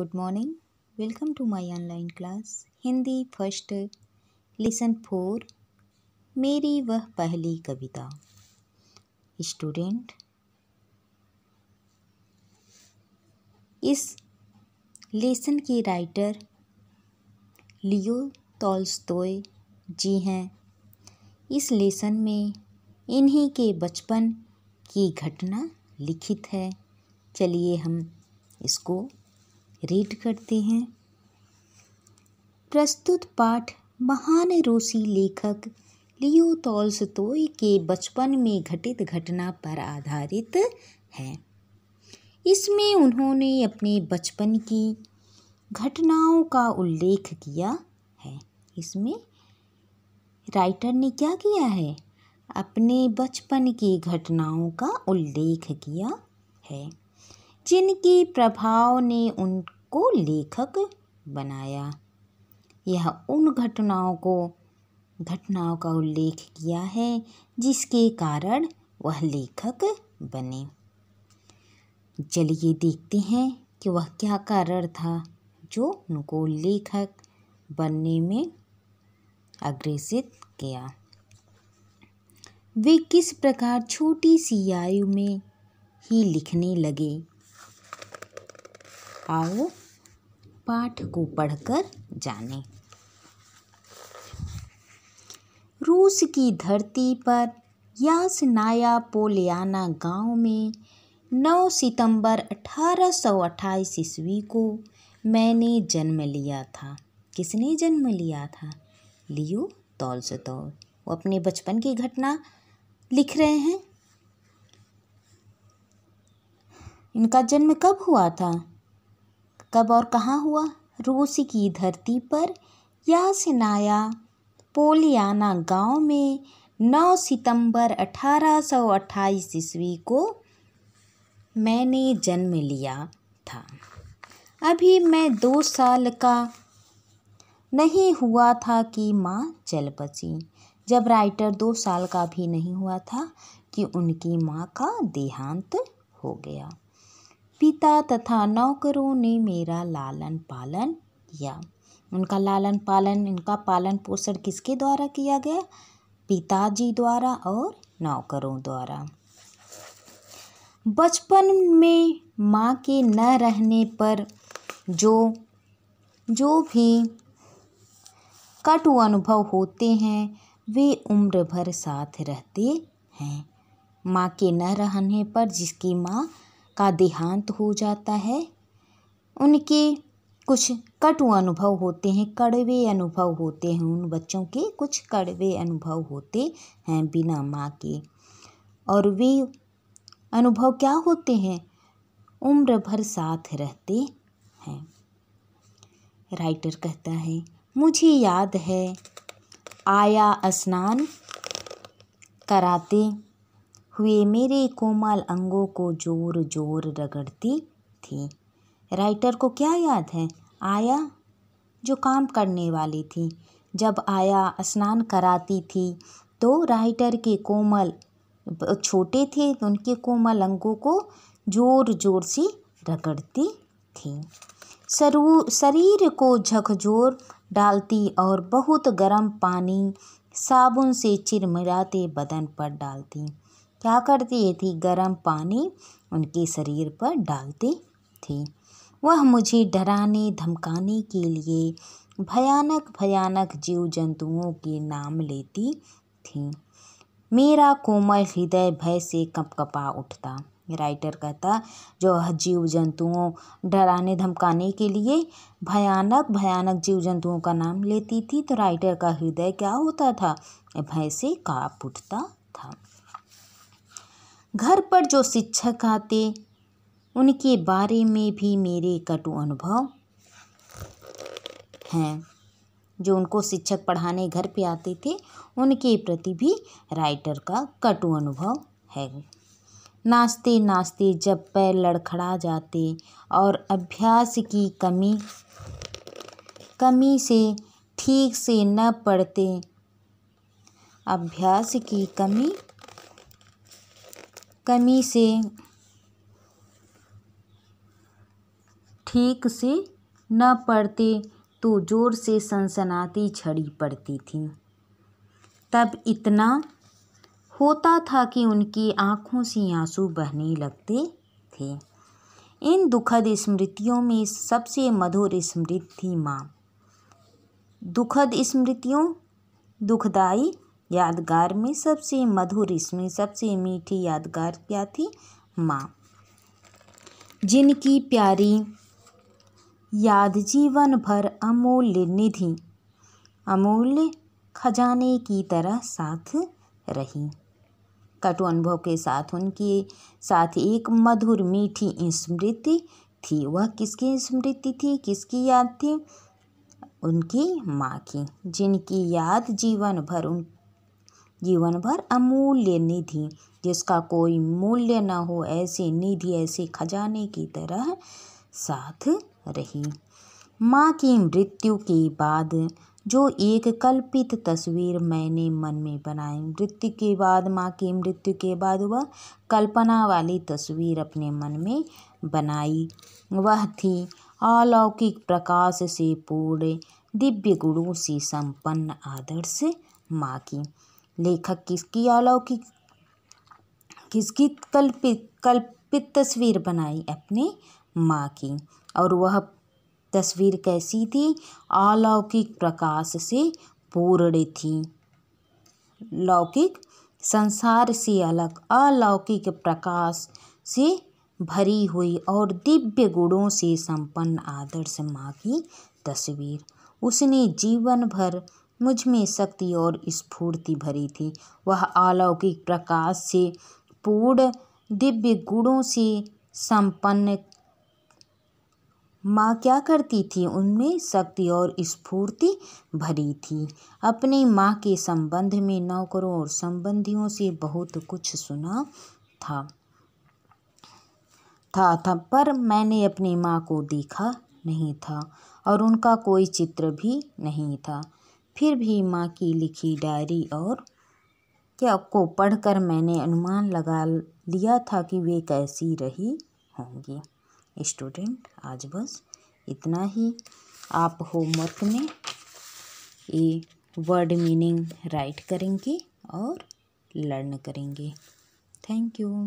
good morning welcome to my online class Hindi first lesson four मेरी वह पहली कविता स्टूडेंट इस लेसन के राइटर लियो तोलस्तोय जी हैं इस लेसन में इन्हीं के बचपन की घटना लिखित है चलिए हम इसको रीड करते हैं प्रस्तुत पाठ महान रूसी लेखक लियो तोल्सतोय के बचपन में घटित घटना पर आधारित है इसमें उन्होंने अपने बचपन की घटनाओं का उल्लेख किया है इसमें राइटर ने क्या किया है अपने बचपन की घटनाओं का उल्लेख किया है जिनके प्रभाव ने उनको लेखक बनाया यह उन घटनाओं को घटनाओं का उल्लेख किया है जिसके कारण वह लेखक बने चलिए देखते हैं कि वह क्या कारण था जो उनको लेखक बनने में अग्रसित किया वे किस प्रकार छोटी सी आयु में ही लिखने लगे आओ पाठ को पढ़कर जाने रूस की धरती पर यासनाया पोलियाना गांव में 9 सितंबर 1828 ईस्वी को मैंने जन्म लिया था किसने जन्म लिया था लियो तौल से तौल वो अपने बचपन की घटना लिख रहे हैं इनका जन्म कब हुआ था कब और कहाँ हुआ रूस की धरती पर या सिनाया पोलियाना गांव में 9 सितंबर 1828 ईस्वी को मैंने जन्म लिया था अभी मैं दो साल का नहीं हुआ था कि माँ चल बची जब राइटर दो साल का भी नहीं हुआ था कि उनकी माँ का देहांत हो गया पिता तथा नौकरों ने मेरा लालन पालन किया उनका लालन पालन इनका पालन पोषण किसके द्वारा किया गया पिताजी द्वारा और नौकरों द्वारा बचपन में माँ के न रहने पर जो जो भी कटु अनुभव होते हैं वे उम्र भर साथ रहते हैं माँ के न रहने पर जिसकी माँ का देहांत हो जाता है उनके कुछ कटु अनुभव होते हैं कड़वे अनुभव होते हैं उन बच्चों के कुछ कड़वे अनुभव होते हैं बिना माँ के और वे अनुभव क्या होते हैं उम्र भर साथ रहते हैं राइटर कहता है मुझे याद है आया स्नान कराते हुए मेरे कोमल अंगों को जोर जोर रगड़ती थी राइटर को क्या याद है आया जो काम करने वाली थी जब आया स्नान कराती थी तो राइटर के कोमल छोटे थे तो उनके कोमल अंगों को जोर जोर से रगड़ती थी सरू शरीर को झकझोर डालती और बहुत गर्म पानी साबुन से चिरमिराते बदन पर डालती क्या करती थी गर्म पानी उनके शरीर पर डालती थी वह मुझे डराने धमकाने के लिए भयानक भयानक जीव जंतुओं के नाम लेती थी मेरा कोमल हृदय भय से कपकपा उठता राइटर कहता जो जीव जंतुओं डराने धमकाने के लिए भयानक भयानक जीव जंतुओं का नाम लेती थी तो राइटर का हृदय क्या होता था भय से काप उठता था घर पर जो शिक्षक आते उनके बारे में भी मेरे कटु अनुभव हैं जो उनको शिक्षक पढ़ाने घर पे आते थे उनके प्रति भी राइटर का कटु अनुभव है नाचते नाचते जब पैर लड़खड़ा जाते और अभ्यास की कमी कमी से ठीक से न पढ़ते अभ्यास की कमी कमी से ठीक से न पढ़ते तो ज़ोर से सनसनाती झड़ी पड़ती थी तब इतना होता था कि उनकी आँखों से आंसू बहने लगते थे इन दुखद स्मृतियों में सबसे मधुर स्मृति थी माँ दुखद स्मृतियों दुखदाई यादगार में सबसे मधुर इसमें सबसे मीठी यादगार क्या थी माँ जिनकी प्यारी याद जीवन भर अमूल्य निधि अमूल्य खजाने की तरह साथ रही कटु अनुभव के साथ उनके साथ एक मधुर मीठी स्मृति थी वह किसकी स्मृति थी किसकी याद थी उनकी माँ की जिनकी याद जीवन भर उन जीवन भर अमूल्य निधि जिसका कोई मूल्य न हो ऐसे निधि ऐसे खजाने की तरह साथ रही माँ की मृत्यु के बाद जो एक कल्पित तस्वीर मैंने मन में बनाई मृत्यु के बाद माँ की मृत्यु के बाद वह कल्पना वाली तस्वीर अपने मन में बनाई वह थी अलौकिक प्रकाश से पूर्ण दिव्य गुणों से संपन्न आदर्श माँ की लेखक किसकी अलौकिक किसकी कल्पित कल्पित तस्वीर बनाई अपने माँ की और वह तस्वीर कैसी थी अलौकिक प्रकाश से पूर्ण थी लौकिक संसार से अलग अलौकिक प्रकाश से भरी हुई और दिव्य गुणों से संपन्न आदर्श माँ की तस्वीर उसने जीवन भर मुझ में शक्ति और स्फूर्ति भरी थी वह अलौकिक प्रकाश से पूर्ण दिव्य गुणों से संपन्न माँ क्या करती थी उनमें शक्ति और स्फूर्ति भरी थी अपनी माँ के संबंध में नौकरों और संबंधियों से बहुत कुछ सुना था था था पर मैंने अपनी माँ को देखा नहीं था और उनका कोई चित्र भी नहीं था फिर भी माँ की लिखी डायरी और क्या को पढ़कर मैंने अनुमान लगा लिया था कि वे कैसी रही होंगी स्टूडेंट आज बस इतना ही आप होमवर्क में ये वर्ड मीनिंग राइट करेंगे और लर्न करेंगे थैंक यू